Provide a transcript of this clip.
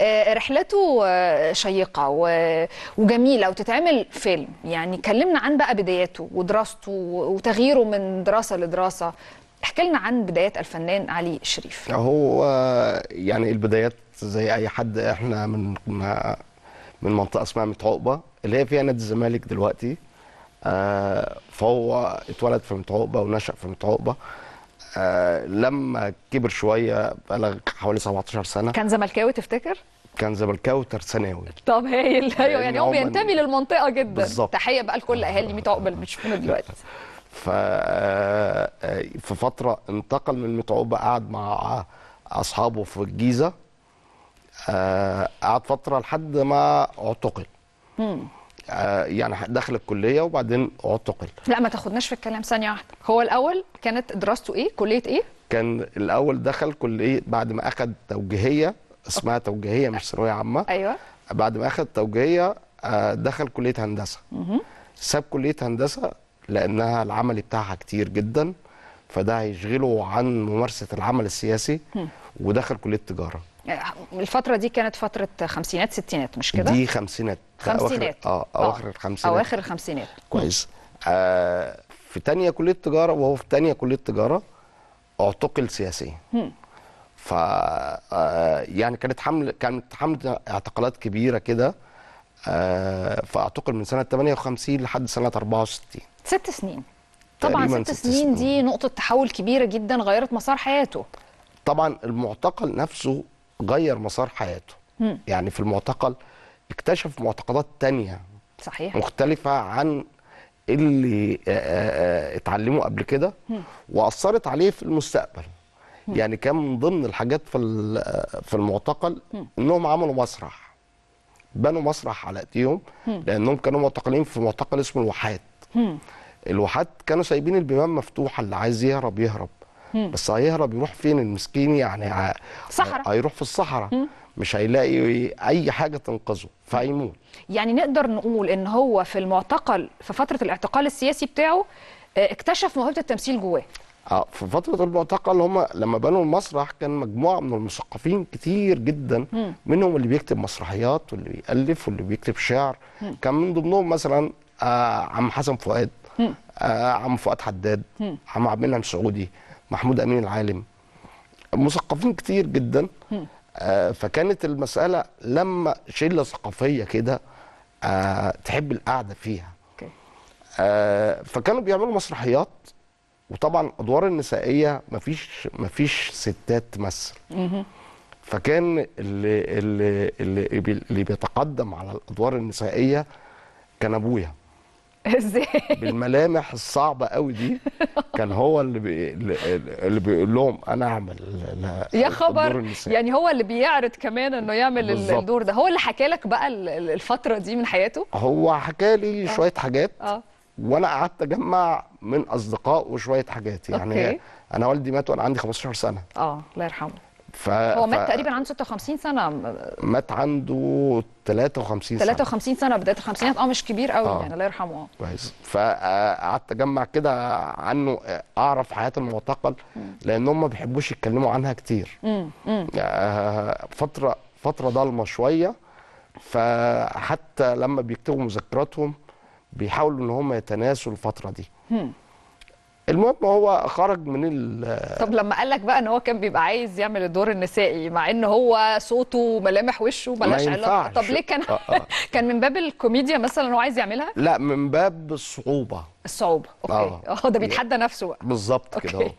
آه، رحلته آه، شيقه وجميله وتتعمل فيلم يعني كلمنا عن بقى بداياته ودراسته وتغييره من دراسه لدراسه احكي لنا عن بدايات الفنان علي شريف هو يعني البدايات زي اي حد احنا من من منطقه اسمها متعقبه اللي هي فيها نادي الزمالك دلوقتي آه، فهو اتولد في متعقبه ونشأ في متعقبه آه لما كبر شويه بلغ حوالي 17 سنه كان زملكاوي تفتكر؟ كان زملكاوي ترساناوي طب هايل آه، ايوه يعني هو بينتمي للمنطقه جدا بالزبط. تحيه بقى لكل اهالي 100 عقبه اللي بتشوفونا دلوقتي ف آه، آه، في فتره انتقل من 100 عقبه قعد مع اصحابه في الجيزه قعد فتره لحد ما اعتقل آه، يعني دخل الكليه وبعدين اعتقل لا ما تاخدناش في الكلام ثانيه واحده هو الاول كانت دراسته ايه كليه ايه كان الاول دخل كليه بعد ما اخذ توجيهيه اسمها أوكي. توجيهيه مش ثانويه عامه ايوه بعد ما اخذ توجيهيه آه، دخل كليه هندسه ساب كليه هندسه لانها العمل بتاعها كتير جدا فده هيشغله عن ممارسه العمل السياسي ودخل كليه تجاره الفترة دي كانت فترة خمسينات ستينات مش كده؟ دي خمسينات خمسينات آه،, اه أواخر الخمسينات أواخر الخمسينات كويس آه في تانية كلية تجارة وهو في تانية كلية تجارة اعتقل سياسيا ف آه، يعني كانت حمل كانت حمل اعتقالات كبيرة كده آه فاعتقل من سنة 58 لحد سنة 64 ست سنين طبعا ست, ست سنين دي نقطة تحول كبيرة جدا غيرت مسار حياته طبعا المعتقل نفسه غير مسار حياته مم. يعني في المعتقل اكتشف معتقدات تانية صحيح مختلفة عن اللي اتعلمه قبل كده وأثرت عليه في المستقبل مم. يعني كان من ضمن الحاجات في في المعتقل مم. انهم عملوا مسرح بنوا مسرح على ايديهم لانهم كانوا معتقلين في معتقل اسمه الواحات الواحات كانوا سايبين البيبان مفتوحه اللي عايز يهرب يهرب بس هيهرب يروح فين المسكين يعني صحراء هيروح في الصحراء مش هيلاقي اي حاجه تنقذه فهيموت يعني نقدر نقول ان هو في المعتقل في فتره الاعتقال السياسي بتاعه آه، اكتشف موهبه التمثيل جواه اه في فتره المعتقل هم لما بنوا المسرح كان مجموعه من المثقفين كتير جدا منهم اللي بيكتب مسرحيات واللي بيالف واللي بيكتب شعر كان من ضمنهم مثلا آه، عم حسن فؤاد آه، عم فؤاد حداد عم عبد المنعم سعودي محمود امين العالم مثقفين كتير جدا آه، فكانت المساله لما شله ثقافيه كده آه، تحب القعده فيها آه، فكانوا بيعملوا مسرحيات وطبعا ادوار النسائيه مفيش مفيش ستات تمثل فكان اللي اللي اللي بيتقدم على الادوار النسائيه كان ابويا ازاي بالملامح الصعبه قوي دي كان هو اللي بي... اللي بيقول لهم انا اعمل يا خبر يعني هو اللي بيعرض كمان انه يعمل بالزبط. الدور ده هو اللي حكى لك بقى الفتره دي من حياته هو حكى لي آه. شويه حاجات آه. وانا قعدت اجمع من اصدقاء وشويه حاجات يعني أوكي. انا والدي مات وانا عندي 15 سنه اه الله يرحمه ف... هو مات ف... تقريبا عنده 56 سنه مات عنده 53 سنه 53 سنه بدايه الخمسينات اه مش كبير قوي آه. يعني الله يرحمه اه كويس فقعدت آه، اجمع كده عنه آه، اعرف حياه المعتقل لان هم ما بيحبوش يتكلموا عنها كتير آه فتره فتره ضلمه شويه فحتى لما بيكتبوا مذكراتهم بيحاولوا ان هم يتناسوا الفتره دي مم. المهم هو خرج من ال طب لما قال لك بقى ان هو كان بيبقى عايز يعمل الدور النسائي مع ان هو صوته وملامح وشه ملهاش علاقه طب ليه كان آه، آه. كان من باب الكوميديا مثلا هو عايز يعملها؟ لا من باب الصعوبه الصعوبه اوكي اه, آه، ده بيتحدى نفسه بقى بالظبط كده